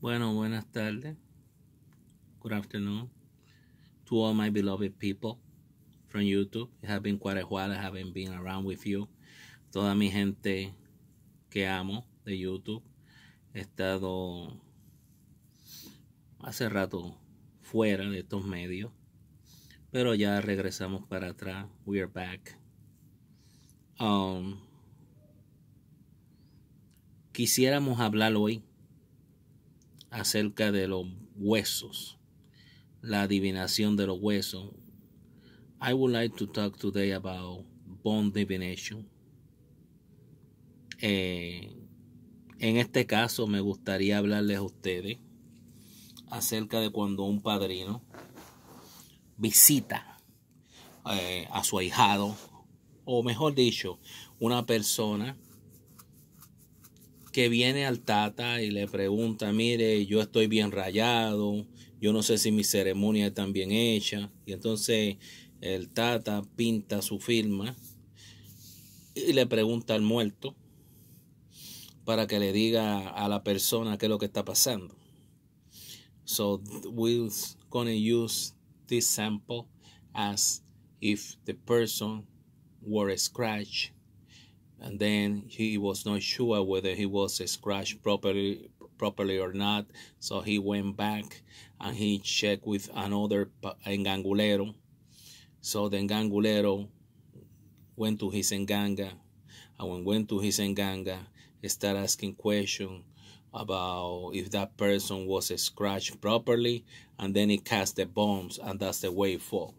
Bueno, buenas tardes. Good afternoon to all my beloved people from YouTube. It has been quite a while. I haven't been around with you. Toda mi gente que amo de YouTube. He estado hace rato fuera de estos medios. Pero ya regresamos para atrás. We are back. Um, quisiéramos hablar hoy acerca de los huesos, la adivinación de los huesos. I would like to talk today about bone divination. Eh, en este caso me gustaría hablarles a ustedes acerca de cuando un padrino visita eh, a su ahijado, o mejor dicho, una persona que viene al Tata y le pregunta, mire, yo estoy bien rayado, yo no sé si mi ceremonia está bien hecha. Y entonces el Tata pinta su firma y le pregunta al muerto para que le diga a la persona qué es lo que está pasando. So we're gonna use this sample as if the person were scratched and then he was not sure whether he was scratched properly properly or not so he went back and he checked with another engangulero so the engangulero went to his enganga and when went to his enganga he started asking questions about if that person was scratched properly and then he cast the bombs and that's the way it fall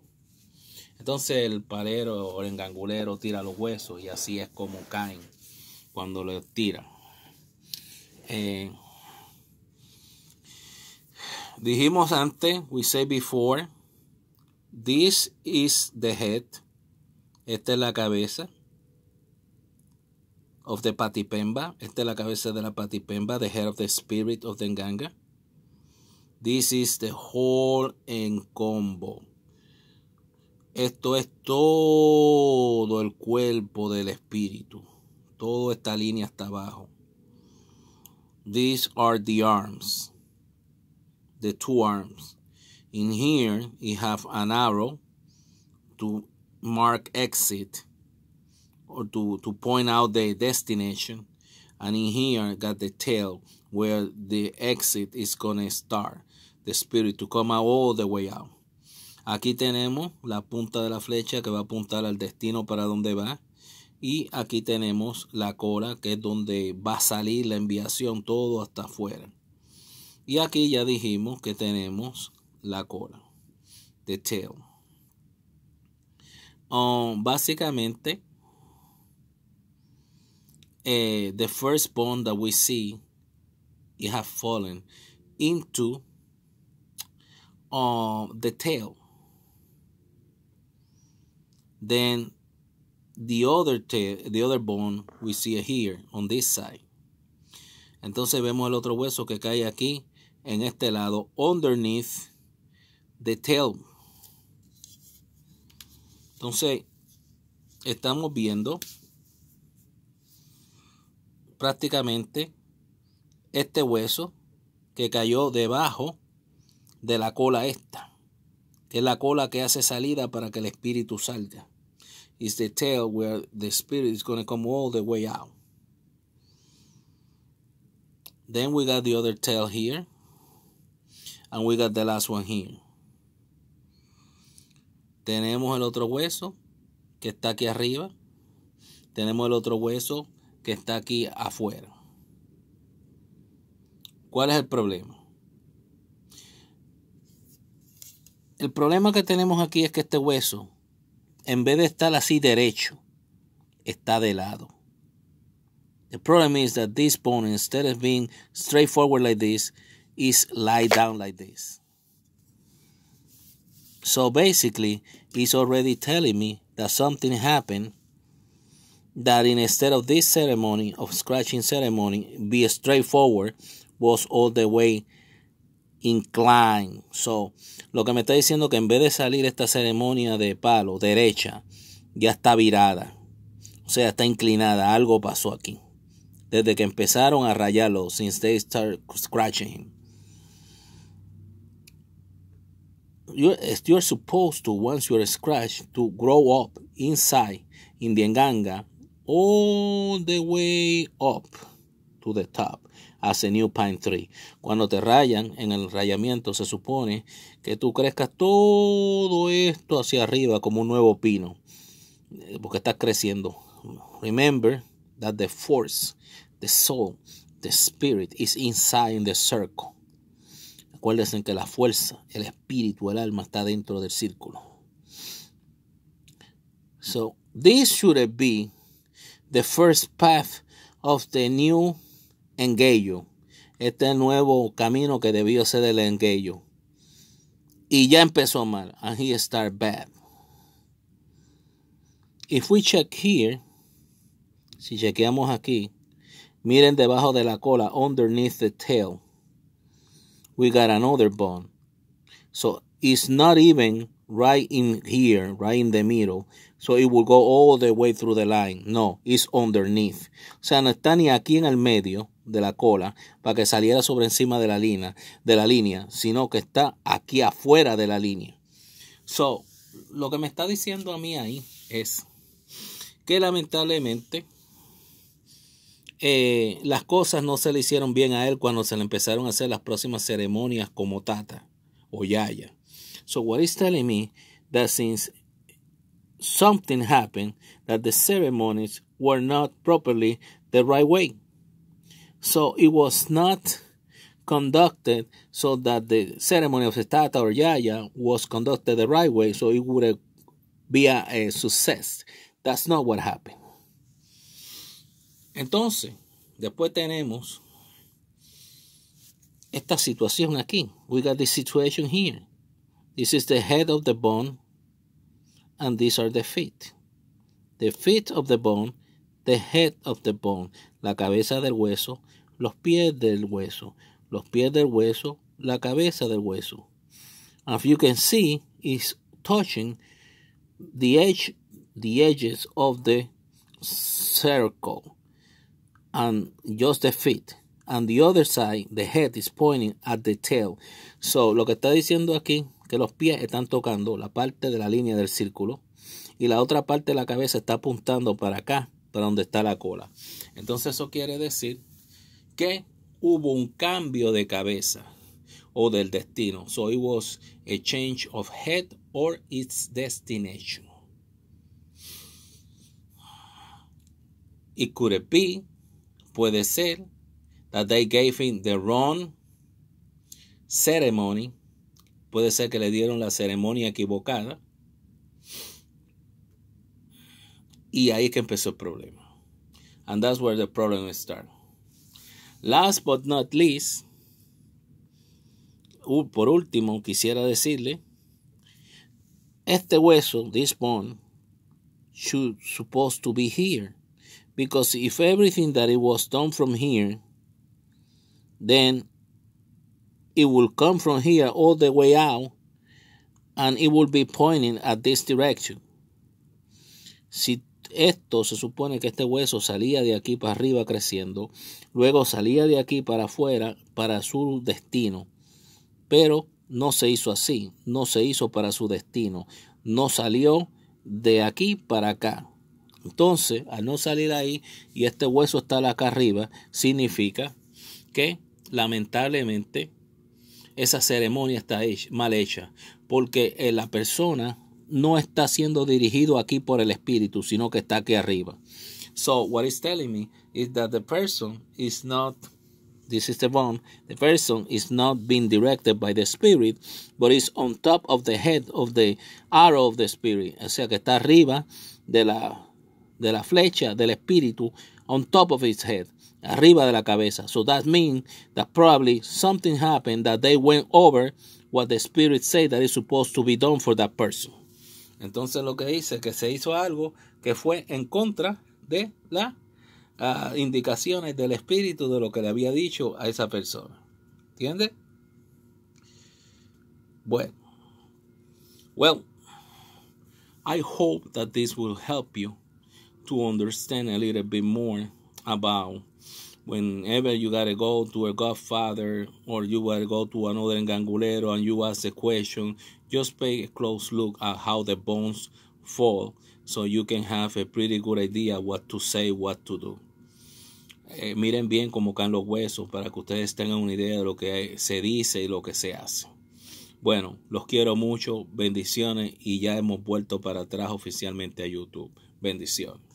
Entonces el palero o el engangulero tira los huesos y así es como caen cuando los tira. Eh, dijimos antes, we say before, this is the head. Esta es la cabeza of the patipemba. Esta es la cabeza de la patipemba, the head of the spirit of the nganga. This is the whole en combo. Esto es todo el cuerpo del espíritu. Toda esta línea hasta abajo. These are the arms. The two arms. In here, you have an arrow to mark exit or to, to point out the destination. And in here, got the tail where the exit is going to start. The spirit to come out all the way out. Aquí tenemos la punta de la flecha que va a apuntar al destino para donde va. Y aquí tenemos la cola que es donde va a salir la enviación todo hasta afuera. Y aquí ya dijimos que tenemos la cola. The tail. Um, básicamente, eh, the first bone that we see it has fallen into uh, the tail. Then the other, the other bone we see here on this side. Entonces vemos el otro hueso que cae aquí en este lado, underneath the tail. Entonces, estamos viendo prácticamente este hueso que cayó debajo de la cola esta, que es la cola que hace salida para que el espíritu salga is the tail where the spirit is going to come all the way out. Then we got the other tail here. And we got the last one here. Tenemos el otro hueso que está aquí arriba. Tenemos el otro hueso que está aquí afuera. ¿Cuál es el problema? El problema que tenemos aquí es que este hueso en vez de estar así derecho, está de lado. The problem is that this bone, instead of being straightforward like this, is lie down like this. So basically, it's already telling me that something happened that instead of this ceremony, of scratching ceremony, be straightforward, was all the way incline. So, lo que me está diciendo que en vez de salir esta ceremonia de palo derecha, ya está virada. O sea, está inclinada. Algo pasó aquí. Desde que empezaron a rayarlo, since they start scratching You're, supposed to, once you're scratched, to grow up inside in the all the way up the top as a new pine tree. Cuando te rayan en el rayamiento se supone que tú crezcas todo esto hacia arriba como un nuevo pino eh, porque estás creciendo. Remember that the force, the soul, the spirit is inside the circle. Acuérdense que la fuerza, el espíritu, el alma está dentro del círculo. So, this should be the first path of the new engello. Este nuevo camino que debió ser el engello. Y ya empezó mal. And he started bad. If we check here, si chequeamos aquí, miren debajo de la cola, underneath the tail, we got another bone. So it's not even right in here, right in the middle. So it will go all the way through the line. No, it's underneath. O sea, no está ni aquí en el medio de la cola para que saliera sobre encima de la línea, de la línea, sino que está aquí afuera de la línea. So, lo que me está diciendo a mí ahí es que lamentablemente eh, las cosas no se le hicieron bien a él cuando se le empezaron a hacer las próximas ceremonias como Tata o Yaya. So what is telling me that since something happened that the ceremonies were not properly the right way. So it was not conducted so that the ceremony of Tata or Yaya was conducted the right way, so it would be a, a success. That's not what happened. Entonces, después tenemos esta situación aquí. We got this situation here. This is the head of the bone and these are the feet. The feet of the bone, the head of the bone, la cabeza del hueso, los pies del hueso, los pies del hueso, la cabeza del hueso. As you can see, is touching the edge, the edges of the circle, and just the feet. And the other side, the head is pointing at the tail. So, lo que está diciendo aquí que los pies están tocando la parte de la línea del círculo y la otra parte de la cabeza está apuntando para acá, para donde está la cola. Entonces eso quiere decir que hubo un cambio de cabeza o del destino. So it was a change of head or its destination. It could be, puede ser, that they gave him the wrong ceremony Puede ser que le dieron la ceremonia equivocada. Y ahí que empezó el problema. And that's where the problem started. Last but not least, por último, quisiera decirle, este hueso, this bone, should supposed to be here. Because if everything that it was done from here, then will come from here all the way out and it will be pointing at this direction. Si esto se supone que este hueso salía de aquí para arriba creciendo, luego salía de aquí para afuera para su destino, pero no se hizo así, no se hizo para su destino, no salió de aquí para acá. Entonces, al no salir ahí y este hueso está acá arriba, significa que lamentablemente esa ceremonia está mal hecha, porque eh, la persona no está siendo dirigido aquí por el espíritu, sino que está aquí arriba. So what it's telling me is that the person is not this is the bomb. The person is not being directed by the spirit, but is on top of the head of the arrow of the spirit. O sea que está arriba de la de la flecha del espíritu on top of his head, arriba de la cabeza. So that means that probably something happened that they went over what the spirit said that is supposed to be done for that person. Entonces lo que dice que se hizo algo que fue en contra de las ah, indicaciones del espíritu de lo que le había dicho a esa persona. ¿Entiende? Bueno. Well, I hope that this will help you to understand a little bit more about whenever you gotta go to a godfather or you gotta go to another gangulero and you ask a question, just pay a close look at how the bones fall so you can have a pretty good idea what to say, what to do. Eh, miren bien cómo caen los huesos para que ustedes tengan una idea de lo que se dice y lo que se hace. Bueno, los quiero mucho, bendiciones y ya hemos vuelto para atrás oficialmente a YouTube. Bendiciones.